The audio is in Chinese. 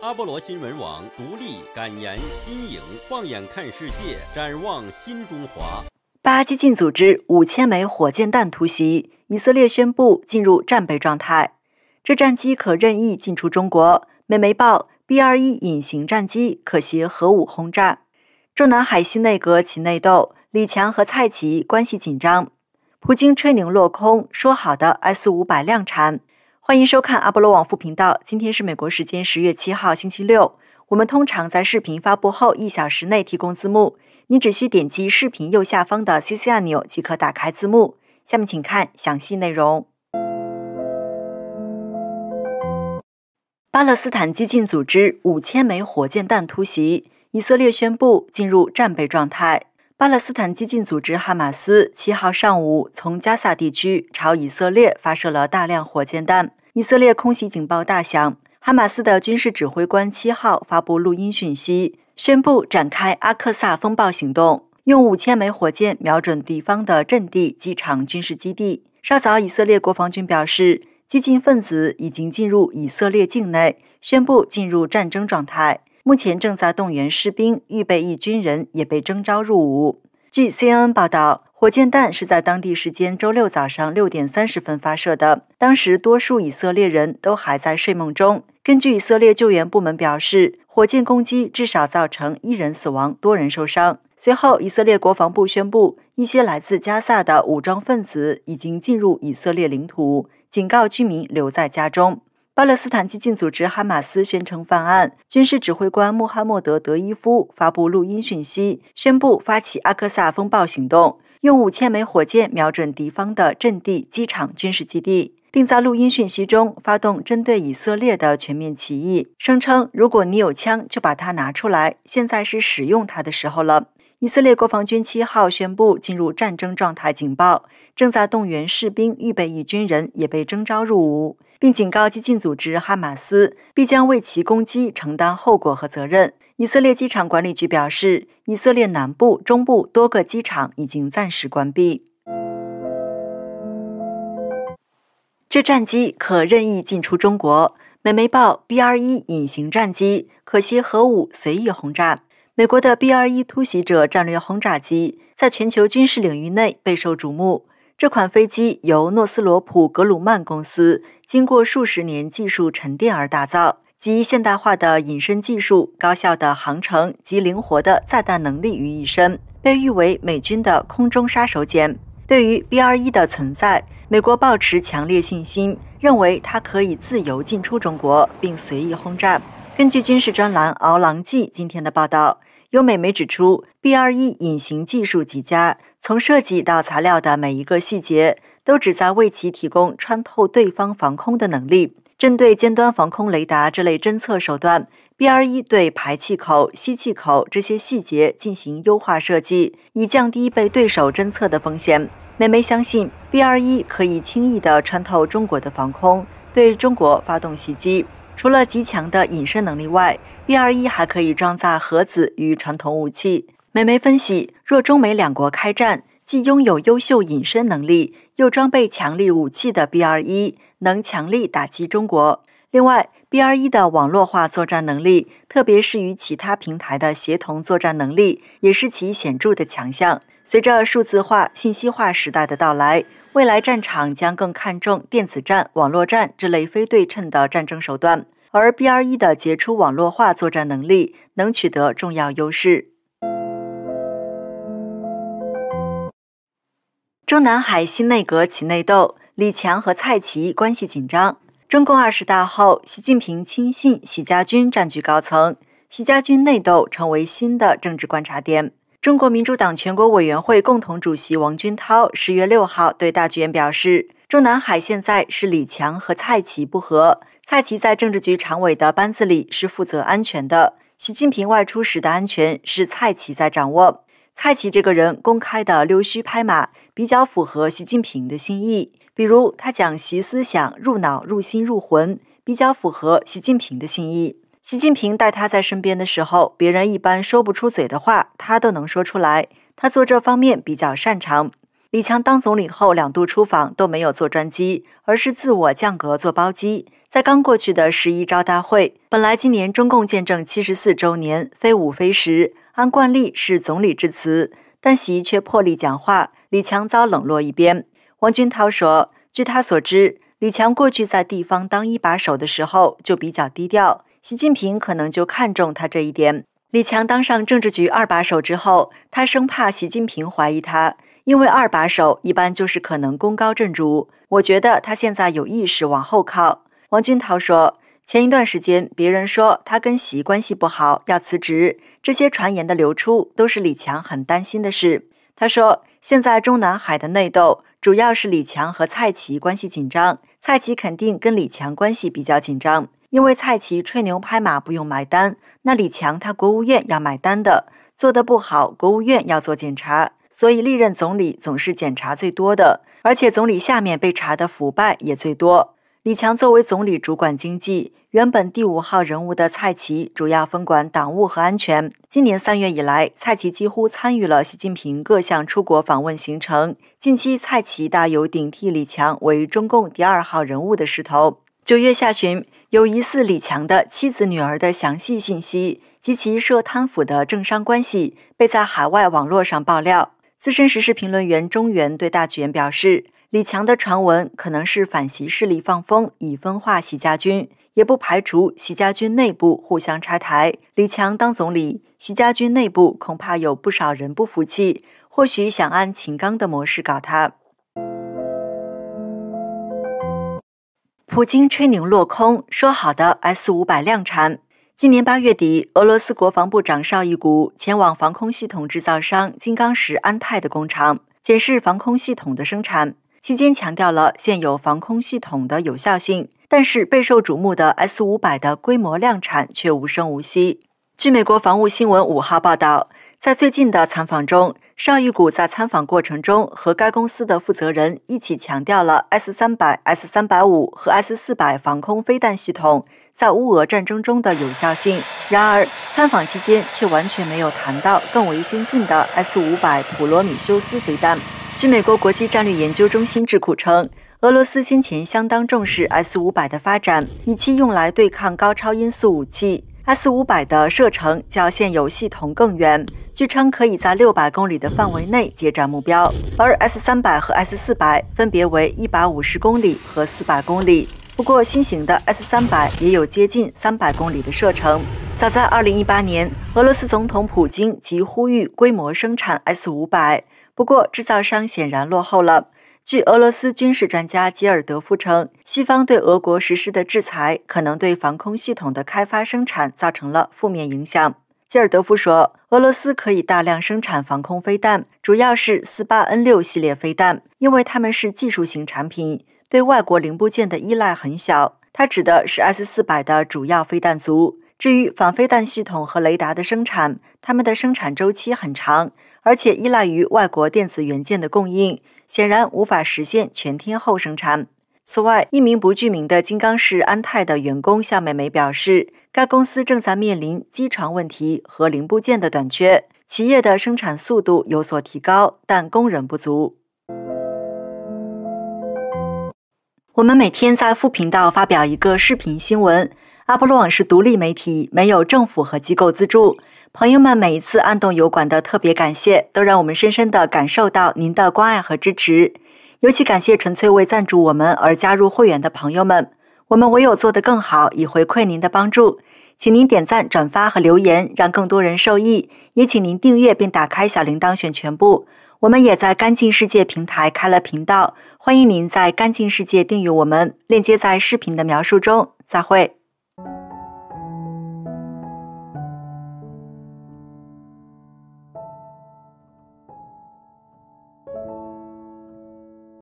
阿波罗新闻网，独立、敢言、新颖，放眼看世界，展望新中华。巴基进组织五千枚火箭弹突袭以色列，宣布进入战备状态。这战机可任意进出中国。美媒报，B 二一隐形战机可携核武轰炸。中南海新内阁起内斗，李强和蔡奇关系紧张。普京吹牛落空，说好的 S 五百量产。欢迎收看阿波罗网副频道。今天是美国时间十月七号星期六。我们通常在视频发布后一小时内提供字幕。你只需点击视频右下方的 CC 按钮即可打开字幕。下面请看详细内容。巴勒斯坦激进组织五千枚火箭弹突袭以色列，宣布进入战备状态。巴勒斯坦激进组织哈马斯七号上午从加萨地区朝以色列发射了大量火箭弹。以色列空袭警报大响，哈马斯的军事指挥官七号发布录音讯息，宣布展开阿克萨风暴行动，用五千枚火箭瞄准敌方的阵地、机场、军事基地。稍早，以色列国防军表示，激进分子已经进入以色列境内，宣布进入战争状态，目前正在动员士兵、预备役军人也被征召入伍。据 CNN 报道。火箭弹是在当地时间周六早上六点三十分发射的。当时，多数以色列人都还在睡梦中。根据以色列救援部门表示，火箭攻击至少造成一人死亡，多人受伤。随后，以色列国防部宣布，一些来自加萨的武装分子已经进入以色列领土，警告居民留在家中。巴勒斯坦激进组织哈马斯宣称犯案，军事指挥官穆罕默德·德伊夫发布录音讯息，宣布发起阿克萨风暴行动。用五千枚火箭瞄准敌方的阵地、机场、军事基地，并在录音讯息中发动针对以色列的全面起义，声称：“如果你有枪，就把它拿出来，现在是使用它的时候了。”以色列国防军七号宣布进入战争状态警报，正在动员士兵、预备役军人也被征召入伍，并警告激进组织哈马斯必将为其攻击承担后果和责任。以色列机场管理局表示，以色列南部、中部多个机场已经暂时关闭。这战机可任意进出中国。美媒报 B-2 隐形战机，可携核武随意轰炸。美国的 B-2 突袭者战略轰炸机在全球军事领域内备受瞩目。这款飞机由诺斯罗普·格鲁曼公司经过数十年技术沉淀而打造。集现代化的隐身技术、高效的航程及灵活的载弹能力于一身，被誉为美军的空中杀手锏。对于 b 二1的存在，美国抱持强烈信心，认为它可以自由进出中国，并随意轰炸。根据军事专栏《敖狼记》今天的报道，有美媒指出 b 二1隐形技术极佳，从设计到材料的每一个细节都旨在为其提供穿透对方防空的能力。针对尖端防空雷达这类侦测手段，B R 一对排气口、吸气口这些细节进行优化设计，以降低被对手侦测的风险。美媒相信，B R 一可以轻易地穿透中国的防空，对中国发动袭击。除了极强的隐身能力外，B R 一还可以装载核子与传统武器。美媒分析，若中美两国开战，既拥有优秀隐身能力。又装备强力武器的 B R 一能强力打击中国。另外，B R 一的网络化作战能力，特别是与其他平台的协同作战能力，也是其显著的强项。随着数字化、信息化时代的到来，未来战场将更看重电子战、网络战这类非对称的战争手段，而 B R 一的杰出网络化作战能力能取得重要优势。中南海新内阁起内斗，李强和蔡奇关系紧张。中共二十大后，习近平亲信习家军占据高层，习家军内斗成为新的政治观察点。中国民主党全国委员会共同主席王军涛十月六号对大剧院表示：“中南海现在是李强和蔡奇不和，蔡奇在政治局常委的班子里是负责安全的，习近平外出时的安全是蔡奇在掌握。蔡奇这个人公开的溜须拍马。”比较符合习近平的心意，比如他讲习思想入脑入心入魂，比较符合习近平的心意。习近平带他在身边的时候，别人一般说不出嘴的话，他都能说出来，他做这方面比较擅长。李强当总理后，两度出访都没有坐专机，而是自我降格坐包机。在刚过去的十一招大会，本来今年中共建政七十四周年，非五非十，按惯例是总理致辞。但习却破例讲话，李强遭冷落一边。王军涛说：“据他所知，李强过去在地方当一把手的时候就比较低调，习近平可能就看中他这一点。李强当上政治局二把手之后，他生怕习近平怀疑他，因为二把手一般就是可能功高震主。我觉得他现在有意识往后靠。”王军涛说。前一段时间，别人说他跟习关系不好，要辞职，这些传言的流出都是李强很担心的事。他说，现在中南海的内斗，主要是李强和蔡奇关系紧张，蔡奇肯定跟李强关系比较紧张，因为蔡奇吹牛拍马不用买单，那李强他国务院要买单的，做得不好，国务院要做检查，所以历任总理总是检查最多的，而且总理下面被查的腐败也最多。李强作为总理主管经济，原本第五号人物的蔡奇主要分管党务和安全。今年三月以来，蔡奇几乎参与了习近平各项出国访问行程。近期，蔡奇大有顶替李强为中共第二号人物的势头。九月下旬，有疑似李强的妻子、女儿的详细信息及其涉贪腐的政商关系被在海外网络上爆料。资深时事评论员中原对大纪表示。李强的传闻可能是反习势力放风，以分化习家军，也不排除习家军内部互相拆台。李强当总理，习家军内部恐怕有不少人不服气，或许想按秦刚的模式搞他。普京吹牛落空，说好的 S 五百量产，今年八月底，俄罗斯国防部长绍伊古前往防空系统制造商金刚石安泰的工厂，检视防空系统的生产。期间强调了现有防空系统的有效性，但是备受瞩目的 S 五百的规模量产却无声无息。据美国防务新闻五号报道，在最近的采访中，邵玉谷在参访过程中和该公司的负责人一起强调了 S 三百、S 三百五和 S 四百防空飞弹系统在乌俄战争中的有效性，然而参访期间却完全没有谈到更为先进的 S 五百普罗米修斯飞弹。据美国国际战略研究中心智库称，俄罗斯先前相当重视 S 五百的发展，以期用来对抗高超音速武器。S 五百的射程较现有系统更远，据称可以在六百公里的范围内接战目标，而 S 三百和 S 四百分别为一百五十公里和四百公里。不过，新型的 S 三百也有接近三百公里的射程。早在二零一八年，俄罗斯总统普京即呼吁规模生产 S 五百。不过，制造商显然落后了。据俄罗斯军事专家吉尔德夫称，西方对俄国实施的制裁可能对防空系统的开发生产造成了负面影响。吉尔德夫说：“俄罗斯可以大量生产防空飞弹，主要是斯巴 N 六系列飞弹，因为它们是技术型产品，对外国零部件的依赖很小。”他指的是 S 四百的主要飞弹族。至于防飞弹系统和雷达的生产，它们的生产周期很长。而且依赖于外国电子元件的供应，显然无法实现全天候生产。此外，一名不具名的金刚石安泰的员工向美媒表示，该公司正在面临机床问题和零部件的短缺，企业的生产速度有所提高，但工人不足。我们每天在副频道发表一个视频新闻。阿波罗网是独立媒体，没有政府和机构资助。朋友们，每一次按动油管的特别感谢，都让我们深深地感受到您的关爱和支持。尤其感谢纯粹为赞助我们而加入会员的朋友们，我们唯有做得更好，以回馈您的帮助。请您点赞、转发和留言，让更多人受益。也请您订阅并打开小铃铛，选全部。我们也在干净世界平台开了频道，欢迎您在干净世界订阅我们，链接在视频的描述中。再会。